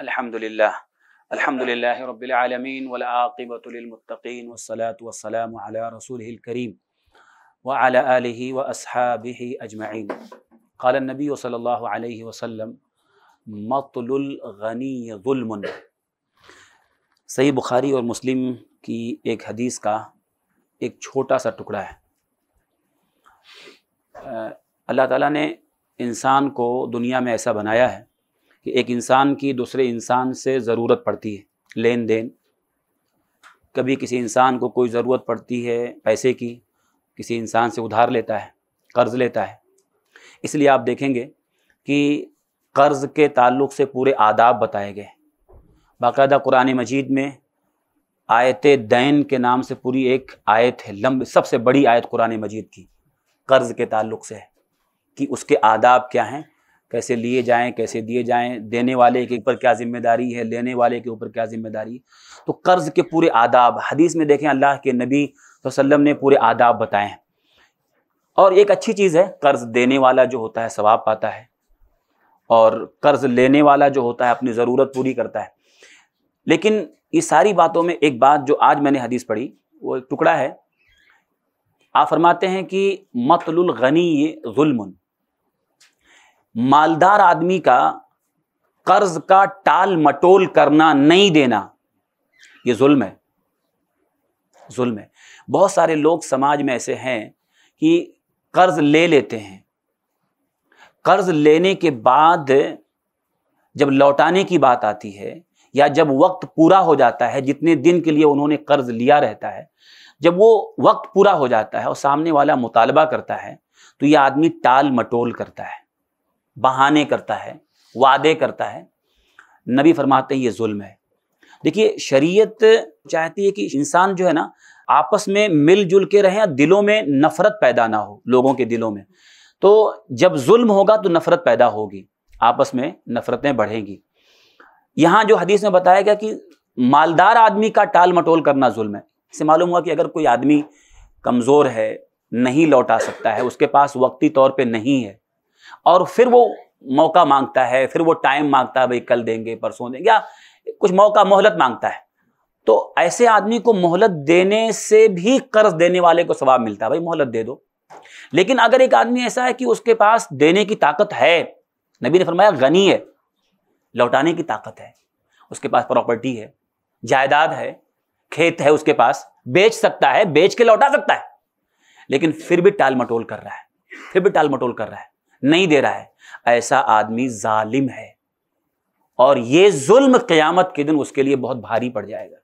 अल्हम्दुलिल्लाह अल्हम्दुलिल्लाह रब्बिल आलमीन वल आक़िबतु लिल मुत्तक़ीन वस्सलातु वस्सलामु अला रसूलिहिल करीम व अला आलिहि व अस्हाबिहि अजमईन قال النبي صلى الله عليه وسلم मतल गनी जुल्मन सही बुखारी और मुस्लिम की एक हदीस का एक छोटा सा टुकड़ा है अल्लाह ताला ने इंसान को दुनिया में ऐसा बनाया है कि एक इंसान की दूसरे इंसान से ज़रूरत पड़ती है लेन देन कभी किसी इंसान को कोई ज़रूरत पड़ती है पैसे की किसी इंसान से उधार लेता है कर्ज़ लेता है इसलिए आप देखेंगे कि कर्ज़ के ताल्लुक से पूरे आदाब बताए गए बाकायदा कुरान मजीद में आयत दैन के नाम से पूरी एक आयत है लंबी सबसे बड़ी आयत कुरान मजीद की कर्ज़ के ताल्लुक से है कि उसके आदाब क्या हैं कैसे लिए जाएं कैसे दिए जाएं देने वाले के ऊपर क्या जिम्मेदारी है लेने वाले के ऊपर क्या जिम्मेदारी तो कर्ज के पूरे आदाब हदीस में देखें अल्लाह के नबी वसल्लम ने पूरे आदाब बताए हैं और एक अच्छी चीज़ है कर्ज देने वाला जो होता है सवाब पाता है और कर्ज लेने वाला जो होता है अपनी ज़रूरत पूरी करता है लेकिन ये सारी बातों में एक बात जो आज मैंने हदीस पढ़ी वो एक टुकड़ा है आप फरमाते हैं कि मतलुल गनी जुल्मन मालदार आदमी का कर्ज का टाल मटोल करना नहीं देना ये जुल्म है जुल्म है बहुत सारे लोग समाज में ऐसे हैं कि कर्ज ले लेते हैं कर्ज लेने के बाद जब लौटाने की बात आती है या जब वक्त पूरा हो जाता है जितने दिन के लिए उन्होंने कर्ज लिया रहता है जब वो वक्त पूरा हो जाता है और सामने वाला मुतालबा करता है तो ये आदमी टाल मटोल करता है बहाने करता है वादे करता है नबी फरमाते हैं ये जुल्म है देखिए शरीयत चाहती है कि इंसान जो है ना आपस में मिलजुल के रहें दिलों में नफरत पैदा ना हो लोगों के दिलों में तो जब जुल्म होगा तो नफरत पैदा होगी आपस में नफरतें बढ़ेंगी यहाँ जो हदीस में बताया गया कि मालदार आदमी का टाल मटोल करना जुल्म है इससे मालूम हुआ कि अगर कोई आदमी कमज़ोर है नहीं लौटा सकता है उसके पास वक्ती तौर पे नहीं है और फिर वो मौका मांगता है फिर वो टाइम मांगता है भाई कल देंगे परसों देंगे या कुछ मौका मोहलत मांगता है तो ऐसे आदमी को मोहलत देने से भी कर्ज देने वाले को स्वाब मिलता है भाई मोहलत दे दो लेकिन अगर एक आदमी ऐसा है कि उसके पास देने की ताकत है नबी ने फरमाया गनी है लौटाने की ताकत है उसके पास प्रॉपर्टी है जायदाद है खेत है उसके पास बेच सकता है बेच के लौटा सकता है लेकिन फिर भी टाल मटोल कर रहा है फिर भी टाल मटोल कर रहा है नहीं दे रहा है ऐसा आदमी जालिम है और ये जुल्म क़यामत के दिन उसके लिए बहुत भारी पड़ जाएगा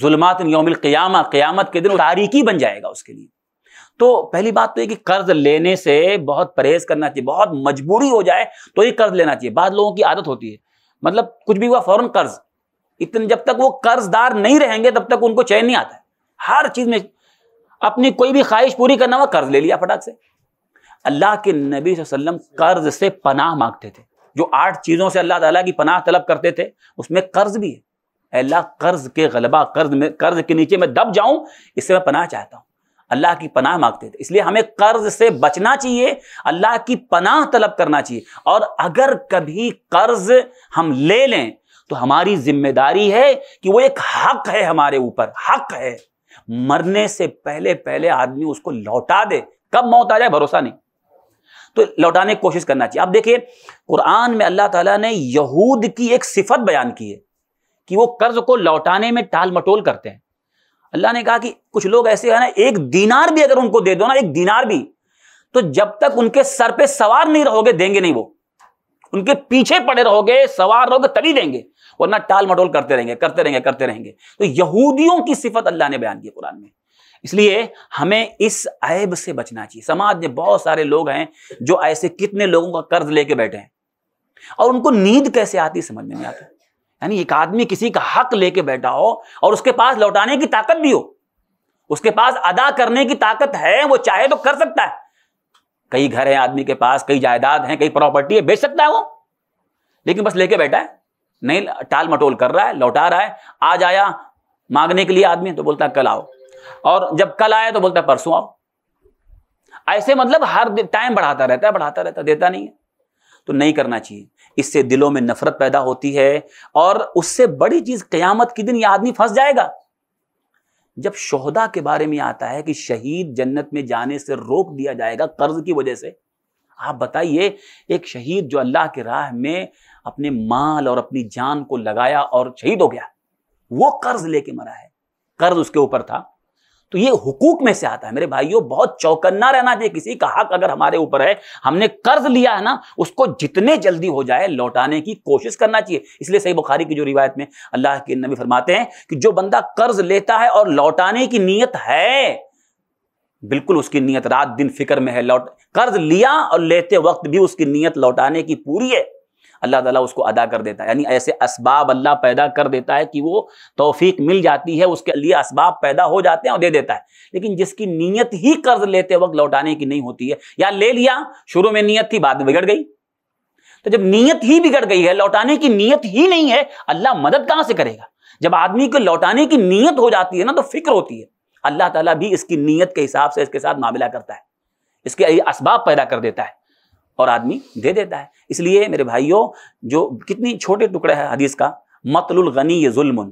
जुल्मात योमिल क्यामा क्यामत के दिन तारीकी बन जाएगा उसके लिए तो पहली बात तो ये कि कर्ज लेने से बहुत परहेज करना चाहिए बहुत मजबूरी हो जाए तो ये कर्ज लेना चाहिए बाद लोगों की आदत होती है मतलब कुछ भी हुआ फौरन कर्ज इतने जब तक वो कर्जदार नहीं रहेंगे तब तक उनको चैन नहीं आता हर चीज में अपनी कोई भी ख्वाहिश पूरी करना हुआ कर्ज ले लिया फटाक से अल्लाह के नबी वसल्लम कर्ज से पनाह मांगते थे जो आठ चीज़ों से अल्लाह ताला की पनाह तलब करते थे उसमें कर्ज भी है अल्लाह कर्ज के गलबा कर्ज में कर्ज के नीचे मैं दब जाऊं इससे मैं पनाह चाहता हूं अल्लाह की पनाह मांगते थे इसलिए हमें कर्ज से बचना चाहिए अल्लाह की पनाह तलब करना चाहिए और अगर कभी कर्ज हम ले लें तो हमारी जिम्मेदारी है कि वो एक हक है हमारे ऊपर हक है मरने से पहले पहले आदमी उसको लौटा दे कब मौत आ जाए भरोसा नहीं तो लौटाने की कोशिश करना चाहिए आप देखिए कुरान में अल्लाह ताला ने यहूद की एक सिफत बयान की है कि वो कर्ज को लौटाने में टाल मटोल करते हैं अल्लाह ने कहा कि कुछ लोग ऐसे हैं ना एक दीनार भी अगर उनको दे दो ना एक दीनार भी तो जब तक उनके सर पे सवार नहीं रहोगे देंगे नहीं वो उनके पीछे पड़े रहोगे सवार रहोगे तभी देंगे वरना टाल मटोल करते रहेंगे करते रहेंगे करते रहेंगे तो यहूदियों की सिफत अल्लाह ने बयान की कुरान में इसलिए हमें इस ऐब से बचना चाहिए समाज में बहुत सारे लोग हैं जो ऐसे कितने लोगों का कर्ज लेके बैठे हैं और उनको नींद कैसे आती समझ में नहीं आता यानी एक आदमी किसी का हक लेके बैठा हो और उसके पास लौटाने की ताकत भी हो उसके पास अदा करने की ताकत है वो चाहे तो कर सकता है कई घर है आदमी के पास कई जायदाद है कई प्रॉपर्टी है बेच सकता है वो लेकिन बस लेके बैठा है नहीं टाल मटोल कर रहा है लौटा रहा है आज आया मांगने के लिए आदमी तो बोलता है कल आओ और जब कल आया तो बोलता है परसों आओ ऐसे मतलब हर टाइम बढ़ाता रहता है बढ़ाता रहता देता नहीं है तो नहीं करना चाहिए इससे दिलों में नफरत पैदा होती है और उससे बड़ी चीज कयामत के दिन यह आदमी फंस जाएगा जब शोहदा के बारे में आता है कि शहीद जन्नत में जाने से रोक दिया जाएगा कर्ज की वजह से आप बताइए एक शहीद जो अल्लाह के राह में अपने माल और अपनी जान को लगाया और शहीद हो गया वो कर्ज लेके मरा है कर्ज उसके ऊपर था तो ये हुकूक में से आता है मेरे भाइयों बहुत चौकन्ना रहना चाहिए किसी का हक अगर हमारे ऊपर है हमने कर्ज लिया है ना उसको जितने जल्दी हो जाए लौटाने की कोशिश करना चाहिए इसलिए सही बुखारी की जो रिवायत में अल्लाह के नबी फरमाते हैं कि जो बंदा कर्ज लेता है और लौटाने की नीयत है बिल्कुल उसकी नीयत रात दिन फिक्र में है लौट कर्ज लिया और लेते वक्त भी उसकी नीयत लौटाने की पूरी है अल्लाह ताला उसको अदा कर देता है यानी ऐसे इसबाब अल्लाह पैदा कर देता है कि वो तोफीक मिल जाती है उसके लिए इसबाब पैदा हो जाते हैं और दे देता है लेकिन जिसकी नीयत ही कर्ज लेते वक्त लौटाने की नहीं होती है या ले लिया शुरू में नीयत थी बाद में बिगड़ गई तो जब नीयत ही बिगड़ गई है लौटाने की नीयत ही नहीं है अल्लाह मदद कहां से करेगा जब आदमी को लौटाने की नीयत हो जाती है ना तो फिक्र होती है अल्लाह ताला भी इसकी नीयत के हिसाब से इसके साथ मामला करता है इसके असबाब पैदा कर देता है और आदमी दे देता है इसलिए मेरे भाइयों जो कितनी छोटे टुकड़े हैं हदीस का मतलुल गनी ये जुल्म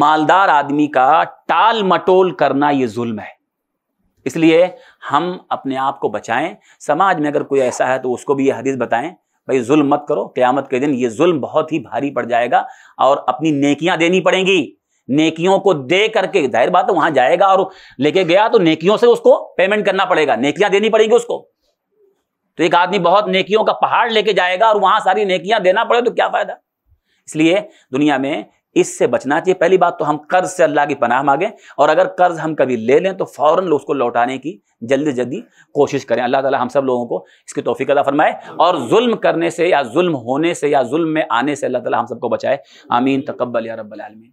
मालदार आदमी का टाल मटोल करना ये जुल्म है इसलिए हम अपने आप को बचाएं समाज में अगर कोई ऐसा है तो उसको भी ये हदीस बताएं भाई जुल्म मत करो क्यामत के दिन ये जुल्म बहुत ही भारी पड़ जाएगा और अपनी नेकियां देनी पड़ेंगी नेकियों को दे करके जाहिर बात है वहां जाएगा और लेके गया तो नेकियों से उसको पेमेंट करना पड़ेगा नेकियां देनी पड़ेंगी उसको तो एक आदमी बहुत नेकियों का पहाड़ लेके जाएगा और वहां सारी नेकियां देना पड़े तो क्या फायदा इसलिए दुनिया में इससे बचना चाहिए पहली बात तो हम कर्ज से अल्लाह की पनाह मांगें और अगर कर्ज हम कभी ले लें तो फ़ौरन उसको लौटाने की जल्दी जल्दी कोशिश करें अल्लाह ताला हम सब लोगों को इसकी तोफ़ी अदा फरमाए और जुल्म करने से या जुल्म होने से या जुल्म में आने से अल्लाह ताला हम सबको बचाए आमीन तकबल या रबालमीन